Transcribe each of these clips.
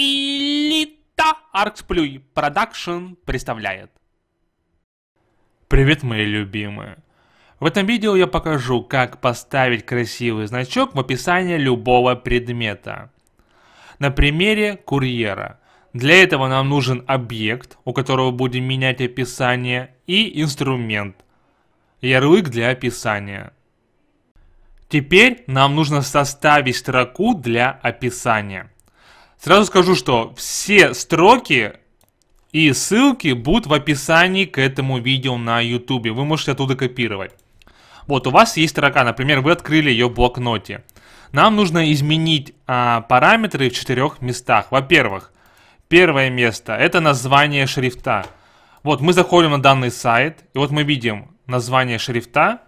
Пилита Арксплюй Продакшн представляет. Привет, мои любимые. В этом видео я покажу, как поставить красивый значок в описание любого предмета. На примере курьера. Для этого нам нужен объект, у которого будем менять описание, и инструмент. Ярлык для описания. Теперь нам нужно составить строку для описания. Сразу скажу, что все строки и ссылки будут в описании к этому видео на YouTube. Вы можете оттуда копировать. Вот у вас есть строка, например, вы открыли ее в блокноте. Нам нужно изменить а, параметры в четырех местах. Во-первых, первое место это название шрифта. Вот мы заходим на данный сайт, и вот мы видим название шрифта.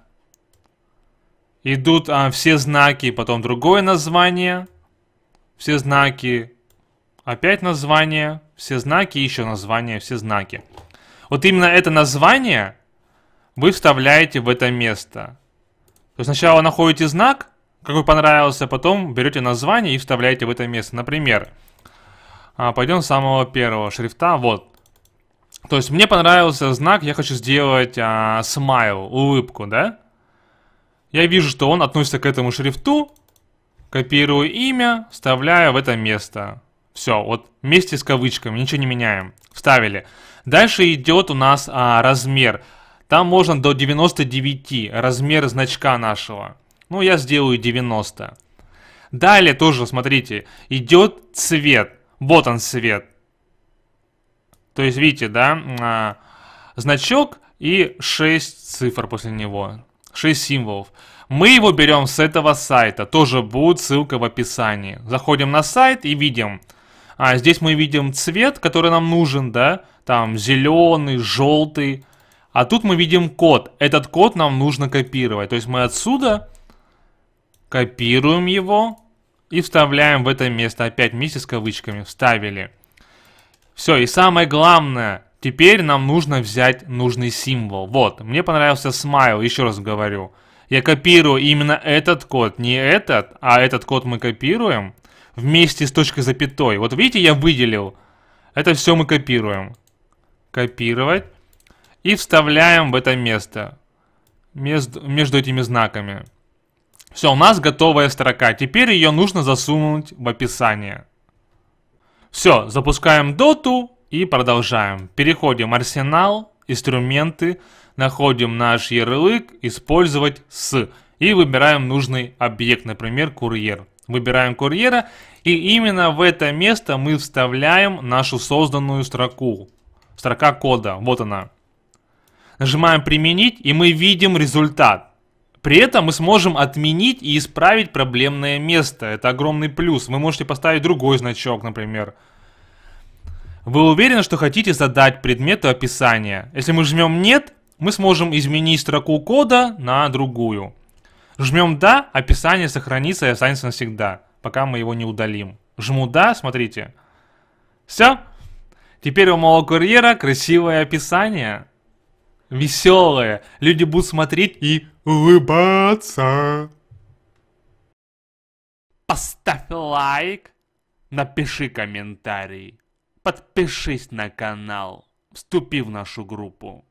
Идут а, все знаки, потом другое название, все знаки, Опять название, все знаки, еще название, все знаки. Вот именно это название вы вставляете в это место. То есть сначала находите знак, какой понравился, потом берете название и вставляете в это место. Например, а, пойдем с самого первого шрифта, вот. То есть мне понравился знак, я хочу сделать а, смайл, улыбку, да? Я вижу, что он относится к этому шрифту, копирую имя, вставляю в это место. Все, вот вместе с кавычками, ничего не меняем. Вставили. Дальше идет у нас а, размер. Там можно до 99 размер значка нашего. Ну, я сделаю 90. Далее тоже, смотрите, идет цвет. Вот он цвет. То есть, видите, да, а, значок и 6 цифр после него. 6 символов. Мы его берем с этого сайта. Тоже будет ссылка в описании. Заходим на сайт и видим а здесь мы видим цвет, который нам нужен, да? Там зеленый, желтый. А тут мы видим код. Этот код нам нужно копировать. То есть мы отсюда копируем его и вставляем в это место. Опять вместе с кавычками вставили. Все, и самое главное, теперь нам нужно взять нужный символ. Вот, мне понравился смайл, еще раз говорю. Я копирую именно этот код, не этот, а этот код мы копируем вместе с точкой запятой. Вот видите, я выделил. Это все мы копируем. Копировать. И вставляем в это место. Между, между этими знаками. Все, у нас готовая строка. Теперь ее нужно засунуть в описание. Все, запускаем доту и продолжаем. Переходим арсенал, инструменты, находим наш ярлык, использовать с. И выбираем нужный объект, например, курьер. Выбираем курьера. И именно в это место мы вставляем нашу созданную строку. Строка кода. Вот она. Нажимаем «Применить», и мы видим результат. При этом мы сможем отменить и исправить проблемное место. Это огромный плюс. Вы можете поставить другой значок, например. Вы уверены, что хотите задать предмету описание? Если мы жмем «Нет», мы сможем изменить строку кода на другую. Жмем «Да», описание сохранится и останется навсегда, пока мы его не удалим. Жму «Да», смотрите. Все. Теперь у малого курьера красивое описание. Веселое. Люди будут смотреть и улыбаться. Поставь лайк, напиши комментарий, подпишись на канал, вступи в нашу группу.